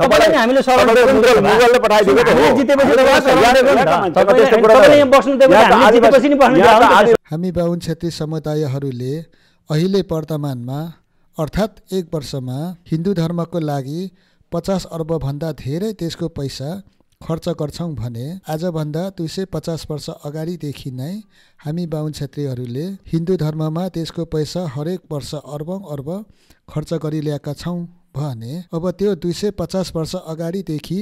हामी बाहुन क्षेत्री समुदायहरूले अहिले वर्तमानमा अर्थात् एक वर्षमा हिन्दू धर्मको लागि पचास अर्बभन्दा धेरै देशको पैसा खर्च गर्छौँ भने आजभन्दा दुई सय पचास वर्ष अगाडिदेखि नै हामी बाहुन क्षेत्रीहरूले हिन्दू धर्ममा देशको पैसा हरेक वर्ष अर्बौँ अर्ब खर्च गरिल्याएका छौँ भने अब त्यो दुई सय पचास वर्ष अगाडिदेखि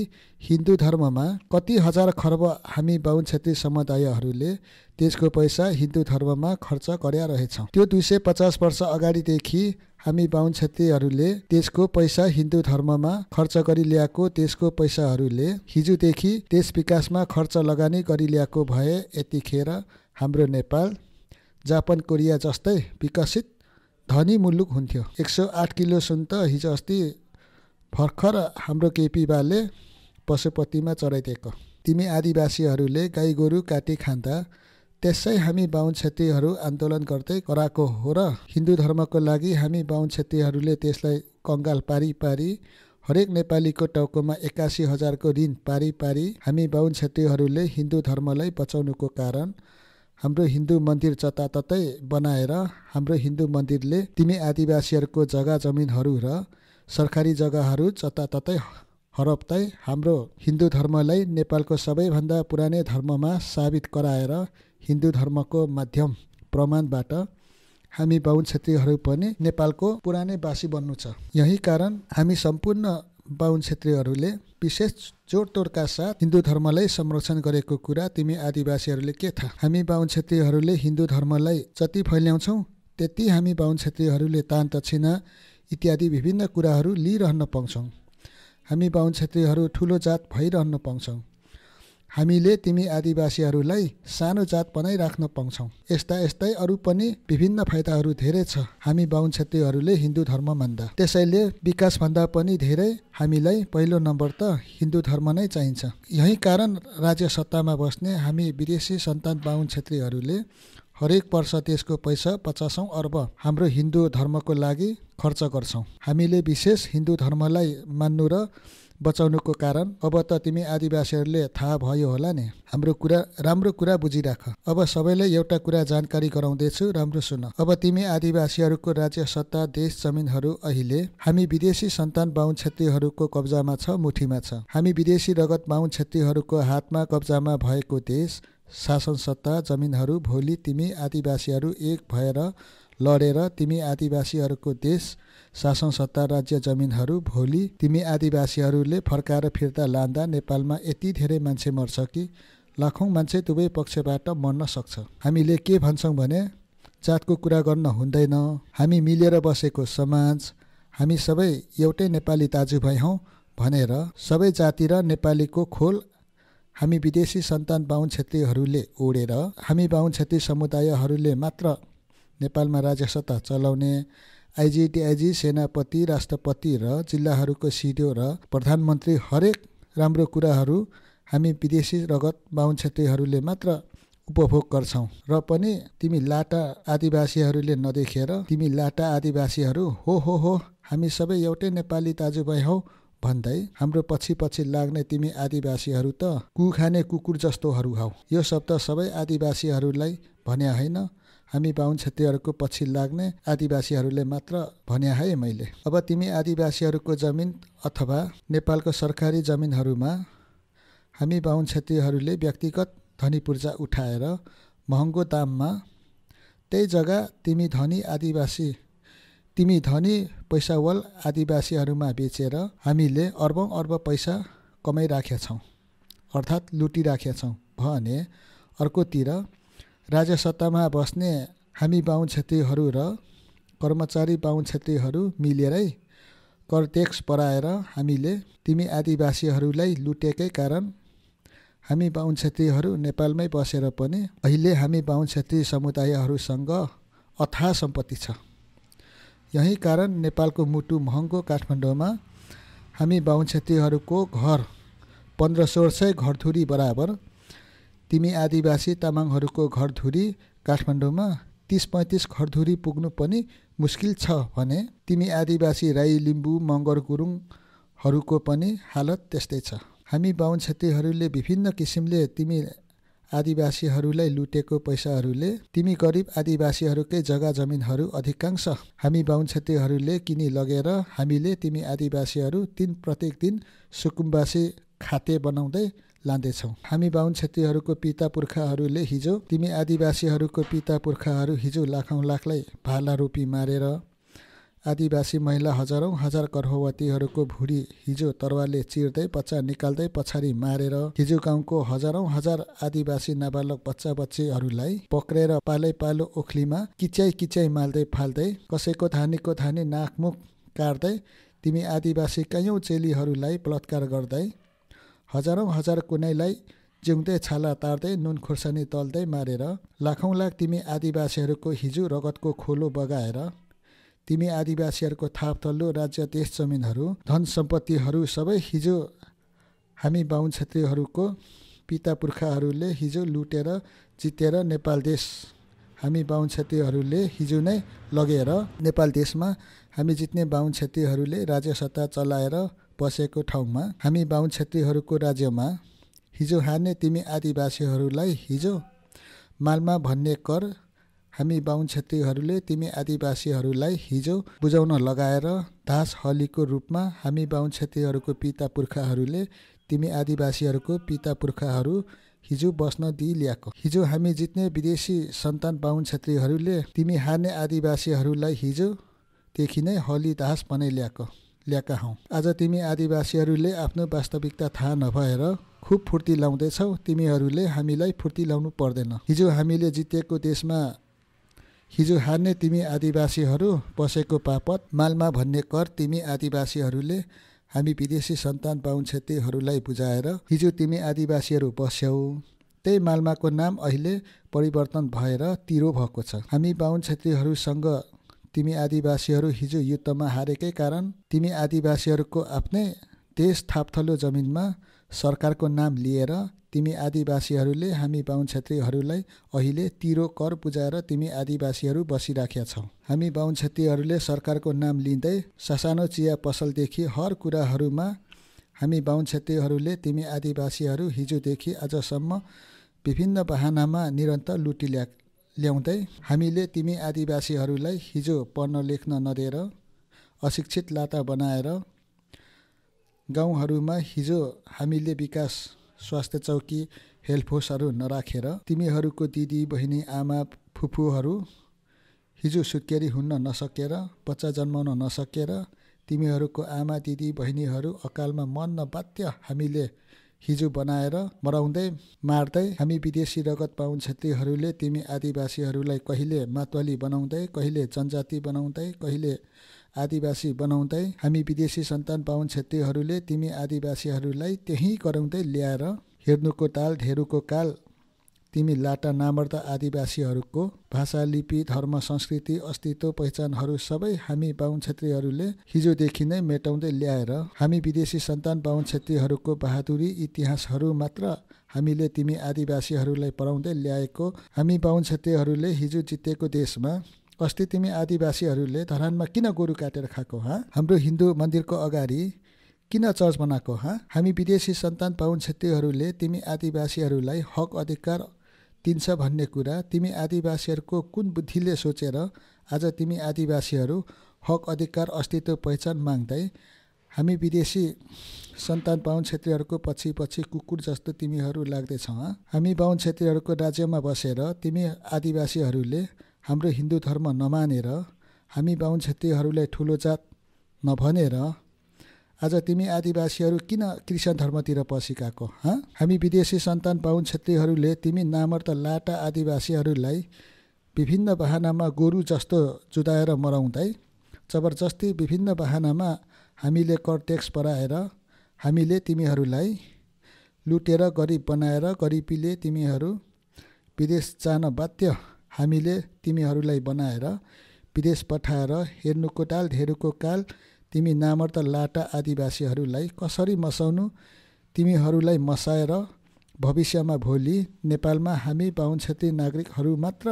हिन्दू धर्ममा कति हजार खर्ब हामी बाहुन क्षेत्री समुदायहरूले त्यसको पैसा हिन्दू धर्ममा खर्च गरे रहेछौँ त्यो दुई सय पचास वर्ष अगाडिदेखि हामी बाहुन क्षेत्रीहरूले त्यसको पैसा हिन्दू धर्ममा खर्च गरी ल्याएको देशको पैसाहरूले हिजोदेखि देश विकासमा खर्च लगानी गरिल्याएको ल्याएको भए यतिखेर हाम्रो नेपाल जापान कोरिया जस्तै विकसित धनी मुलुक हुन्थ्यो एक सौ आठ किलो सुन त हिजो अस्ति भर्खर हाम्रो केपी बाले पशुपतिमा चढाइदिएको तिमी आदिवासीहरूले गाई गोरु काटी खाँदा त्यसै हामी बाहुन क्षेत्रीहरू आन्दोलन गर्दै गराएको हो र हिन्दू धर्मको लागि हामी बाहुन क्षेत्रीहरूले त्यसलाई कङ्गाल पारी पारी हरेक नेपालीको टाउकोमा एक्कासी हजारको ऋण पारी पारी हामी बाहुन क्षेत्रीहरूले हिन्दू धर्मलाई बचाउनुको कारण हाम्रो हिन्दू मन्दिर जताततै बनाएर हाम्रो हिन्दू मन्दिरले तिमी आदिवासीहरूको जग्गा जमिनहरू र सरकारी जग्गाहरू जताततै हरप्दै हाम्रो हिन्दू धर्मलाई नेपालको सबैभन्दा पुरानै धर्ममा साबित गराएर हिन्दू धर्मको माध्यम प्रमाणबाट हामी बाहुन छेत्रीहरू पनि नेपालको पुरानै बासी बन्नु छ यही कारण हामी सम्पूर्ण बाहुन छेत्रीहरूले विशेष जोडतोडका साथ हिन्दू धर्मलाई संरक्षण गरेको कुरा तिमी आदिवासीहरूले के थाहा हामी बाहुन छेत्रीहरूले हिन्दू धर्मलाई जति फैल्याउँछौँ त्यति हामी बाहुन छेत्रीहरूले तान दक्षिणा इत्यादि विभिन्न कुराहरू लिइरहन पाउँछौँ हामी बाहुन छेत्रीहरू ठुलो जात भइरहन पाउँछौँ हामीले तिमी आदिवासीहरूलाई सानो जात बनाइराख्न पाउँछौ यस्ता यस्तै अरू पनि विभिन्न फाइदाहरू धेरै छ हामी बाहुन क्षेत्रीहरूले हिन्दू धर्म मान्दा त्यसैले विकासभन्दा पनि धेरै हामीलाई पहिलो नम्बर त हिन्दू धर्म नै चाहिन्छ यही कारण राज्य सत्तामा बस्ने हामी विदेशी सन्तान बाहुन क्षेत्रीहरूले हरेक वर्ष त्यसको पैसा पचासौँ अर्ब हाम्रो हिन्दू धर्मको लागि खर्च गर्छौँ हामीले विशेष हिन्दू धर्मलाई मान्नु र बचाउनुको कारण अब त तिमी आदिवासीहरूले थाहा भयो होला नि हाम्रो कुरा राम्रो कुरा बुझिराख अब सबैलाई एउटा कुरा जानकारी गराउँदैछु राम्रो सुन अब तिमी आदिवासीहरूको राज्य सत्ता देश जमिनहरू अहिले हामी विदेशी सन्तान बाहुन क्षेत्रीहरूको कब्जामा छ मुठीमा छ हामी विदेशी रगत बाहुन क्षेत्रीहरूको हातमा कब्जामा भएको देश शासन सत्ता जमिनहरू भोलि तिमी आदिवासीहरू एक भएर लडेर तिमी आदिवासीहरूको देश शासन सत्ता राज्य जमिनहरू भोलि तिमी आदिवासीहरूले फर्काएर फिर्ता लाँदा नेपालमा यति धेरै मान्छे मर्छ कि लाखौँ मान्छे दुवै पक्षबाट मर्न सक्छ हामीले के भन्छौँ भने जातको कुरा गर्न हुँदैन हामी मिलेर बसेको समाज हामी सबै एउटै नेपाली दाजुभाइ हौ भनेर सबै जाति र नेपालीको खोल हामी विदेशी सन्तान बाहुन क्षेत्रीहरूले ओढेर हामी बाहुन क्षेत्री समुदायहरूले मात्र नेपालमा राज्य सत्ता चलाउने आइजिटिआइजी सेनापति राष्ट्रपति र जिल्लाहरूको सिडिओ र प्रधानमन्त्री हरेक राम्रो कुराहरू हामी विदेशी रगत बाहुन क्षेत्रीहरूले मात्र उपभोग गर्छौँ र पनि तिमी लाटा आदिवासीहरूले नदेखेर तिमी लाटा आदिवासीहरू हो हो हो हामी सबै एउटै नेपाली दाजुभाइ हौ भन्दै हाम्रो पछि पछि लाग्ने तिमी आदिवासीहरू त कुखाने कुकुर जस्तोहरू हौ यो शब्द सबै आदिवासीहरूलाई भन्या होइन हामी बाहुन क्षेत्रीहरूको पछि लाग्ने आदिवासीहरूले मात्र भन्या है मैले अब तिमी आदिवासीहरूको जमिन अथवा नेपालको सरकारी जमिनहरूमा हामी बाहुन क्षेत्रीहरूले व्यक्तिगत धनी पूर्जा उठाएर महँगो दाममा त्यही जग्गा तिमी धनी आदिवासी तिमी धनी पैसावल आदिवासीहरूमा बेचेर हामीले अर्बौँ अर्ब पैसा कमाइराखेका छौँ अर्थात् लुटिराखेका छौँ भने अर्कोतिर राज्य सत्तामा बस्ने हामी बाहुन क्षेत्रीहरू र कर्मचारी बाहुन क्षेत्रीहरू मिलेरै कर ट्याक्स पराएर हामीले तिमी आदिवासीहरूलाई लुटेकै कारण हामी बाहुन क्षेत्रीहरू नेपालमै बसेर पनि अहिले हामी बाहुन क्षेत्री समुदायहरूसँग अथाह सम्पत्ति छ यही कारण नेपालको मुटु महँगो काठमाडौँमा हामी बाहुन क्षेत्रीहरूको घर पन्ध्र सोह्र सय घरधुरी बराबर तिमी आदिवासी तामाङहरूको घरधुरी काठमाडौँमा तिस पैँतिस घरधुरी पुग्नु पनि मुस्किल छ भने तिमी आदिवासी राई लिम्बू मगर गुरुङहरूको पनि हालत त्यस्तै छ हामी बाहुन क्षतिहरूले विभिन्न किसिमले तिमी आदिवासीहरूलाई लुटेको पैसाहरूले तिमी गरिब आदिवासीहरूकै जग्गा जमिनहरू अधिकांश हामी बाहुन क्षतिहरूले किनि लगेर हामीले तिमी आदिवासीहरू तिन प्रत्येक दिन सुकुम्बासी खाते बनाउँदै लाँदैछौँ हामी बाहुन क्षेत्रीहरूको पिता पुर्खाहरूले हिजो तिमी आदिवासीहरूको पिता पुर्खाहरू हिजो लाखौँ लाखलाई भाला रोपी मारेर आदिवासी महिला हजारौँ हजार गर्भवतीहरूको भुँडी हिजो तरवारले चिर्दै बच्चा निकाल्दै पछाडि मारेर हिजो गाउँको हजारौँ हजार आदिवासी नाबालक बच्चा बच्चीहरूलाई पक्रेर पालै पालो ओखलीमा किच्याइ किच्याइ माल्दै फाल्दै कसैको धानीको धानी नाकमुख काट्दै तिमी आदिवासी कैयौँ चेलीहरूलाई बलात्कार गर्दै हजारौँ हजार कुनैलाई जिउँदै छाला तार्दै नुन खुर्सानी तल्दै मारेर लाखौँ लाख तिमी आदिवासीहरूको हिजो रगतको खोलो बगाएर तिमी आदिवासीहरूको थाप राज्य देश जमिनहरू धन सम्पत्तिहरू सबै हिजो हामी बाहुन क्षेत्रीहरूको पिता पुर्खाहरूले हिजो लुटेर जितेर नेपाल देश हामी बाहुन क्षेत्रीहरूले हिजो नै लगेर नेपाल देशमा हामी जित्ने बाहुन क्षेत्रीहरूले राज्य सत्ता चलाएर बसेको ठाउँमा हामी बाहुन छेत्रीहरूको राज्यमा हिजो हार्ने तिमी आदिवासीहरूलाई हिजो मालमा भन्ने कर हामी बाहुन छेत्रीहरूले तिमी आदिवासीहरूलाई हिजो बुझाउन लगाएर दास हलीको रूपमा हामी बाहुन छेत्रीहरूको पिता पुर्खाहरूले तिमी आदिवासीहरूको पिता पुर्खाहरू हिजो बस्न दिइल्याएको हिजो हामी जित्ने विदेशी सन्तान बाहुन छेत्रीहरूले तिमी हार्ने आदिवासीहरूलाई हिजोदेखि नै हली दास बनाइल्याएको ल्याएका हौ आज तिमी आदिवासीहरूले आफ्नो वास्तविकता थाहा नभएर खुब फुर्ती लाउँदैछौ तिमीहरूले हामीलाई फुर्ती लाउनु पर्दैन हिजो हामीले जितेको देशमा हिजो हार्ने तिमी आदिवासीहरू बसेको पापत मालमा भन्ने कर तिमी आदिवासीहरूले हामी विदेशी सन्तान बाहुन क्षतिहरूलाई बुझाएर हिजो तिमी आदिवासीहरू बस्यौ त्यही मालमाको नाम अहिले परिवर्तन भएर तिरो भएको छ हामी बाहुन क्षेत्रीहरूसँग तिमी आदिवासीहरू हिजो युद्धमा हारेकै कारण तिमी आदिवासीहरूको आफ्नै देश थापथलो जमिनमा सरकारको नाम लिएर तिमी आदिवासीहरूले हामी बाहुन छेत्रीहरूलाई अहिले तिरो कर बुझाएर तिमी आदिवासीहरू बसिराखेका छौ हामी बाहुन छेत्रीहरूले सरकारको नाम लिँदै ससानो चिया पसलदेखि हर कुराहरूमा हामी बाहुन छेत्रीहरूले तिमी आदिवासीहरू हिजोदेखि आजसम्म विभिन्न बहानामा निरन्तर लुटी लुटिल्या ल्याउँदै हामीले तिमी आदिवासीहरूलाई हिजो पढ्न लेख्न नदिएर अशिक्षित लाता बनाएर गाउँहरूमा हिजो हामीले विकास स्वास्थ्य चौकी हेल्पहोसहरू नराखेर तिमीहरूको दिदी बहिनी आमा फुफूहरू हिजो सुत्केरी हुन्न नसकेर बच्चा जन्माउन नसकेर तिमीहरूको आमा दिदी बहिनीहरू अकालमा मन बाध्य हामीले हिजो बनाएर मराउँदै मार्दै हामी विदेशी रगत पाउन छेत्रीहरूले तिमी आदिवासीहरूलाई कहिले मातवली बनाउँदै कहिले जनजाति बनाउँदै कहिले आदिवासी बनाउँदै हामी विदेशी सन्तान पाउन छेत्रीहरूले तिमी आदिवासीहरूलाई त्यहीँ गराउँदै ल्याएर हेर्नुको ताल ढेरुको काल तिमी लाटा नामर्दा आदिवासीहरूको भाषा लिपि धर्म संस्कृति अस्तित्व पहिचानहरू सबै हामी बाहुन छेत्रीहरूले हिजोदेखि नै मेटाउँदै ल्याएर हामी विदेशी सन्तान बाहुन छेत्रीहरूको बहादुरी इतिहासहरू मात्र हामीले तिमी आदिवासीहरूलाई पढाउँदै ल्याएको हामी बाहुन छेत्रीहरूले हिजो जितेको देशमा अस्ति तिमी आदिवासीहरूले धरानमा किन गोरु काटेर खाएको हाँ हाम्रो हिन्दू मन्दिरको अगाडि किन चर्च बनाएको हाँ हामी विदेशी सन्तान बाहुन छेत्रीहरूले तिमी आदिवासीहरूलाई हक अधिकार दिन्छ भन्ने कुरा तिमी आदिवासीहरूको कुन बुद्धिले सोचेर आज तिमी आदिवासीहरू हक अधिकार अस्तित्व पहिचान माग्दै हामी विदेशी सन्तान बाहुन क्षेत्रीहरूको पछि पछि कुकुर जस्तो तिमीहरू लाग्दैछौ हामी बाहुन क्षेत्रीहरूको राज्यमा बसेर तिमी आदिवासीहरूले हाम्रो हिन्दू धर्म नमानेर हामी बाहुन क्षेत्रीहरूलाई ठुलो जात नभनेर आज तिमी आदिवासीहरू किन क्रिस्चियन धर्मतिर पसिकाको हँ हामी विदेशी सन्तान बाहुन क्षेत्रीहरूले तिमी नामर्त लाटा आदिवासीहरूलाई विभिन्न वाहनामा गोरु जस्तो जुदाएर मराउँदै जबरजस्ती विभिन्न वाहनामा हामीले कर ट्याक्स पराएर हामीले तिमीहरूलाई लुटेर गरिब बनाएर गरिबीले तिमीहरू विदेश जान बाध्य हामीले तिमीहरूलाई बनाएर विदेश पठाएर हेर्नुको डाल ढेरुको काल तिमी नामर्त लाटा आदिवासीहरूलाई कसरी मसाउनु तिमीहरूलाई मसाएर भविष्यमा भोलि नेपालमा हामी बाहुन क्षेत्रीय नागरिकहरू मात्र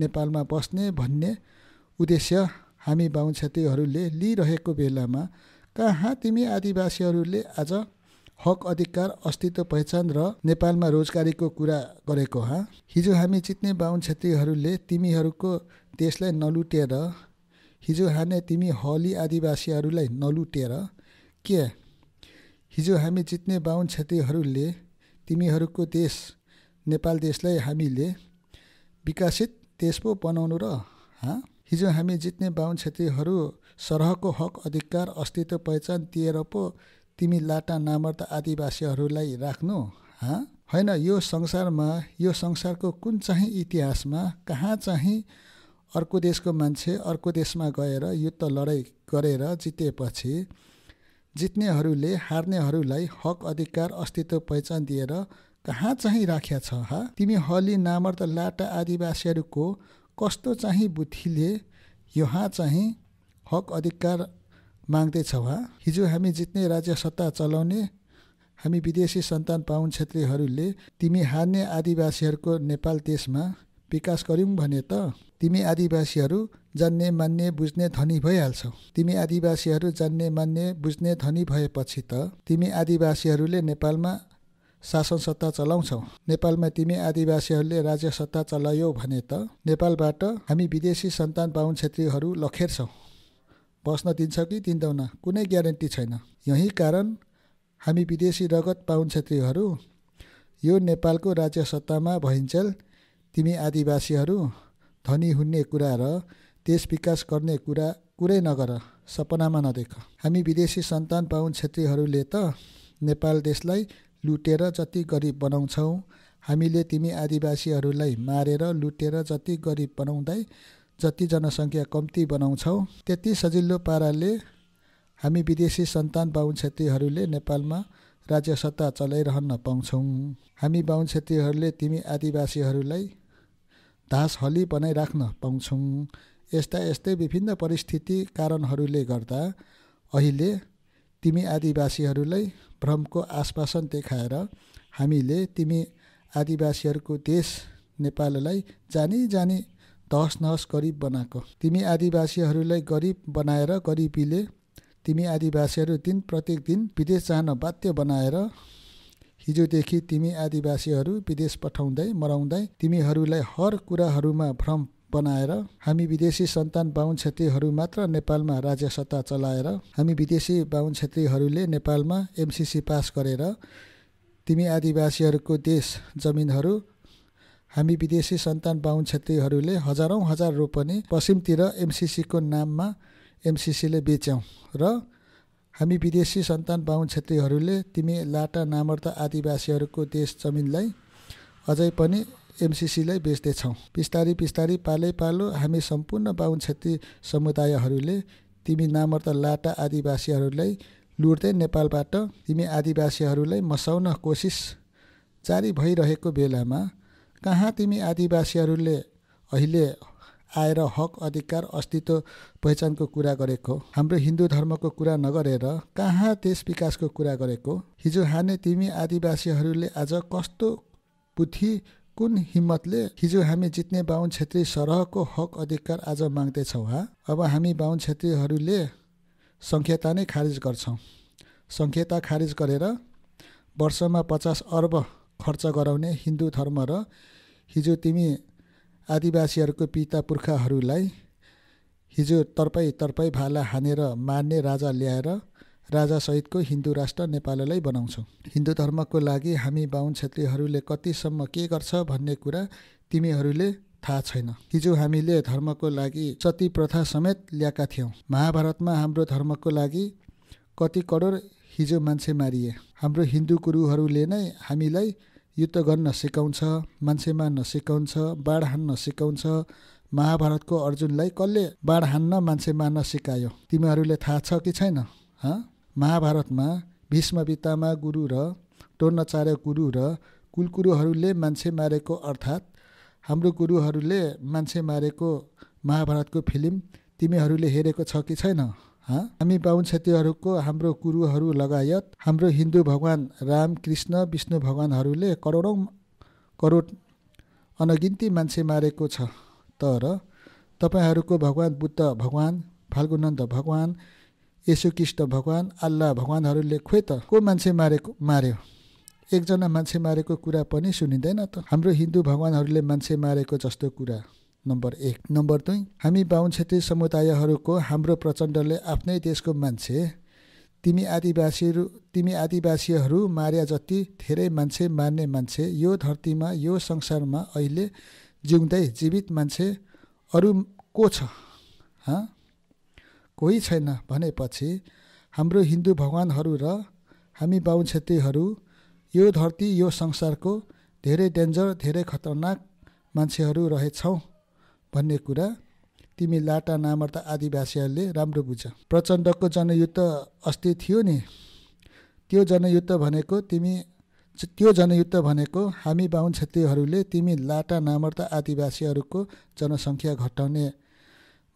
नेपालमा बस्ने भन्ने उद्देश्य हामी बाहुन क्षेत्रीहरूले लिइरहेको बेलामा कहाँ तिमी आदिवासीहरूले आज हक अधिकार अस्तित्व पहिचान र नेपालमा रोजगारीको कुरा गरेको हाँ हिजो हामी जित्ने बाहुन क्षेत्रीहरूले तिमीहरूको देशलाई नलुटेर हिजो हाने तिमी हली आदिवासीहरूलाई नलुटेर के हिजो हामी जित्ने बाहुन क्षतिहरूले तिमीहरूको देश नेपाल देशलाई हामीले विकसित देश पो बनाउनु र हाँ हिजो हामी जित्ने बाहुन क्षतिहरू सरहको हक अधिकार अस्तित्व पहिचान दिएर पो तिमी लाटा नामर्द आदिवासीहरूलाई राख्नु हाँ होइन यो संसारमा यो संसारको कुन चाहिँ इतिहासमा कहाँ चाहिँ अर्को देशको मान्छे अर्को देशमा गएर युद्ध लडाइँ गरेर जितेपछि जित्नेहरूले हार्नेहरूलाई हक अधिकार अस्तित्व पहिचान दिएर कहाँ चाहिँ राख्या छ हा तिमी हली नामर्द लाटा आदिवासीहरूको कस्तो चाहिँ बुद्धिले यहाँ चाहिँ हक अधिकार माग्दैछौ हा हिजो हामी जित्ने राज्य सत्ता चलाउने हामी विदेशी सन्तान पाहुन छेत्रीहरूले तिमी हार्ने आदिवासीहरूको नेपाल देशमा विकास गऱ्यौँ भने त तिमी आदिवासीहरू जान्ने मान्ने बुझ्ने धनी भइहाल्छौ तिमी आदिवासीहरू जान्ने मान्ने बुझ्ने धनी भएपछि त तिमी आदिवासीहरूले नेपालमा शासन सत्ता चलाउँछौ नेपालमा तिमी आदिवासीहरूले राज्य सत्ता चलायौ भने त नेपालबाट हामी विदेशी सन्तान बाहुन छेत्रीहरू लखेर्छौँ बस्न दिन्छ कि दिँदैन कुनै ग्यारेन्टी छैन यही कारण हामी विदेशी रगत पाहुन छेत्रीहरू यो नेपालको राज्य सत्तामा भइन्चेल तिमी आदिवासीहरू धनी हुने कुरा र देश विकास गर्ने कुरा कुरै नगर सपनामा नदेख हामी विदेशी सन्तान पाउन छेत्रीहरूले त नेपाल देशलाई लुटेर जति गरिब बनाउँछौँ हामीले तिमी आदिवासीहरूलाई मारेर लुटेर जति गरिब बनाउँदै जति जनसङ्ख्या कम्ती बनाउँछौँ त्यति सजिलो पाराले हामी विदेशी सन्तान बाहुन छेत्रीहरूले नेपालमा राज्य सत्ता चलाइरहन पाउँछौँ हामी बाहुन छेत्रीहरूले तिमी आदिवासीहरूलाई धास हली बनाइराख्न पाउँछौँ यस्ता यस्तै विभिन्न परिस्थिति कारणहरूले गर्दा अहिले तिमी आदिवासीहरूलाई भ्रमको आश्वासन देखाएर हामीले तिमी आदिवासीहरूको देश नेपाललाई जानी जानी धस नहस गरिब बनाएको तिमी आदिवासीहरूलाई गरिब बनाएर गरिबीले तिमी आदिवासीहरू दिन प्रत्येक दिन विदेश जान बाध्य बनाएर हिजोदेखि तिमी आदिवासीहरू विदेश पठाउँदै मराउँदै तिमीहरूलाई हर कुराहरूमा भ्रम बनाएर हामी विदेशी सन्तान बाहुन छेत्रीहरू मात्र नेपालमा राज्य सत्ता चलाएर हामी विदेशी बाहुन छेत्रीहरूले नेपालमा एमसिसी पास गरेर तिमी आदिवासीहरूको देश जमिनहरू हामी विदेशी सन्तान बाहुन छेत्रीहरूले हजारौँ हजार रोपनी पश्चिमतिर एमसिसीको नाममा एमसिसीले बेच्यौँ र हामी विदेशी सन्तान बाहुन छेत्रीहरूले तिमी लाटा नामर्त आदिवासीहरूको देश जमिनलाई अझै पनि एमसिसीलाई बेच्दैछौँ बिस्तारी बिस्तारी पालै पालो हामी सम्पूर्ण बाहुन छेत्री समुदायहरूले तिमी नामर्त लाटा आदिवासीहरूलाई लुट्दै नेपालबाट तिमी आदिवासीहरूलाई मसाउन कोसिस जारी भइरहेको बेलामा कहाँ तिमी आदिवासीहरूले अहिले आएर हक अधिकार अस्तित्व पहिचानको कुरा गरेको हाम्रो हिन्दू धर्मको कुरा नगरेर कहाँ देश विकासको कुरा गरेको हिजो हाने तिमी आदिवासीहरूले आज कस्तो बुद्धि कुन हिम्मतले हिजो हामी जित्ने बाहुन छेत्री सरहको हक अधिकार आज माग्दैछौँ हा अब हामी बाहुन छेत्रीहरूले सङ्ख्यता नै खारिज गर्छौँ सङ्ख्यता खारिज गरेर वर्षमा पचास अर्ब खर्च गराउने हिन्दू धर्म र हिजो तिमी आदिवासीहरूको पिता पुर्खाहरूलाई हिजो तर्पै तर्पै भाला हानेर मान्ने राजा ल्याएर राजासहितको हिन्दू राष्ट्र नेपाललाई बनाउँछौँ हिन्दू धर्मको लागि हामी बाहुन छेत्रीहरूले कतिसम्म के गर्छ भन्ने कुरा तिमीहरूले थाहा छैन हिजो हामीले धर्मको लागि सती प्रथा समेत ल्याएका थियौँ महाभारतमा हाम्रो धर्मको लागि कति करोड हिजो मान्छे मारिए हाम्रो हिन्दू गुरुहरूले नै हामीलाई युद्ध गर्न सिकाउँछ मान्छे मान्न सिकाउँछ बाढ हान्न सिकाउँछ महाभारतको अर्जुनलाई कसले बाढ हान्न मान्छे मार्न सिकायो तिमीहरूले थाहा छ कि छैन हँ महाभारतमा भीष्म पितामा गुरु र टोर्णाचार्य गुरु र कुलकुरुहरूले मान्छे मारेको अर्थात् हाम्रो गुरुहरूले मान्छे मारेको महाभारतको फिल्म तिमीहरूले हेरेको छ कि छैन हामी बाहुन क्षेत्रीहरूको हाम्रो गुरुहरू लगायत हाम्रो हिन्दू भगवान् राम कृष्ण विष्णु भगवान्हरूले करोडौँ करोड अनगिन्ती मान्छे मारेको छ तर तपाईँहरूको भगवान् बुद्ध भगवान् फाल्गुनन्द भगवान् यशुकृष्ण भगवान् अल्लाह भगवान्हरूले खोइ त को मान्छे मारेको मार्यो एकजना मान्छे मारेको कुरा पनि सुनिँदैन त हाम्रो हिन्दू भगवान्हरूले मान्छे मारेको जस्तो कुरा नम्बर एक नम्बर दुई हामी बाहुन क्षेत्रीय समुदायहरूको हाम्रो प्रचण्डले आफ्नै देशको मान्छे तिमी आदिवासीहरू तिमी आदिवासीहरू मार्या जति धेरै मान्छे मार्ने मान्छे यो धरतीमा यो संसारमा अहिले जिउँदै जीवित मान्छे अरू को छ कोही छैन भनेपछि हाम्रो हिन्दू भगवान्हरू र हामी बाहुन क्षेत्रीहरू यो धरती यो संसारको धेरै डेन्जर धेरै खतरनाक मान्छेहरू रहेछौँ भन्ने कुरा तिमी लाटा नामर्ता आदिवासीहरूले राम्रो बुझ प्रचण्डको जनयुद्ध अस्ति थियो नि त्यो जनयुद्ध भनेको तिमी त्यो जनयुद्ध भनेको हामी बाहुन क्षेत्रीहरूले तिमी लाटा नामर्ता आदिवासीहरूको जनसङ्ख्या घटाउने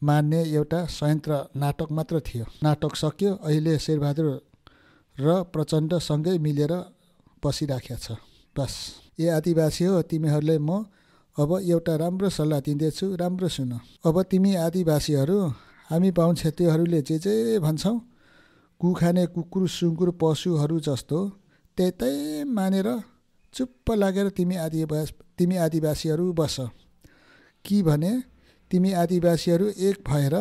मान्ने एउटा संयन्त्र नाटक मात्र थियो नाटक सक्यो अहिले शेरबहादुर र प्रचण्डसँगै मिलेर बसिराखेको छ बस ए आदिवासी हो तिमीहरूले म अब एउटा राम्रो सल्लाह दिँदैछु राम्रो सुन अब तिमी आदिवासीहरू हामी बाहुन क्षेत्रीहरूले जे जे भन्छौ कुखाने कुकुर सुँगुर पशुहरू जस्तो त्यतै मानेर चुप्प लागेर तिमी आदिवास तिमी आदिवासीहरू बस कि भने तिमी आदिवासीहरू एक भएर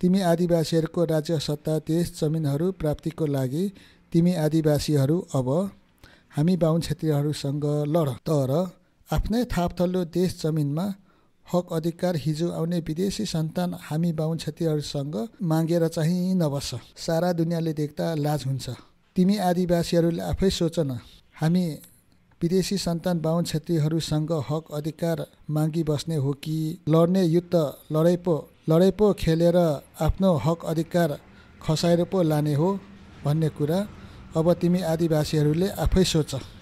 तिमी आदिवासीहरूको राज्य सत्ता देश जमिनहरू प्राप्तिको लागि तिमी आदिवासीहरू अब हामी बाहुन क्षेत्रीहरूसँग लड तर आफ्नै थापथल्लो देश जमिनमा हक अधिकार हिजो आउने विदेशी सन्तान हामी बाहुन क्षतिहरूसँग मागेर चाहिँ नबस्छ सारा दुनियाँले देख्दा लाज हुन्छ तिमी आदिवासीहरूले आफै सोचन हामी विदेशी सन्तान बाहुन क्षतिहरूसँग हक अधिकार मागी बस्ने हो कि लड्ने युद्ध लडै पो लडै पो खेलेर आफ्नो हक अधिकार खसाएर पो लाने हो भन्ने कुरा अब तिमी आदिवासीहरूले आफै सोच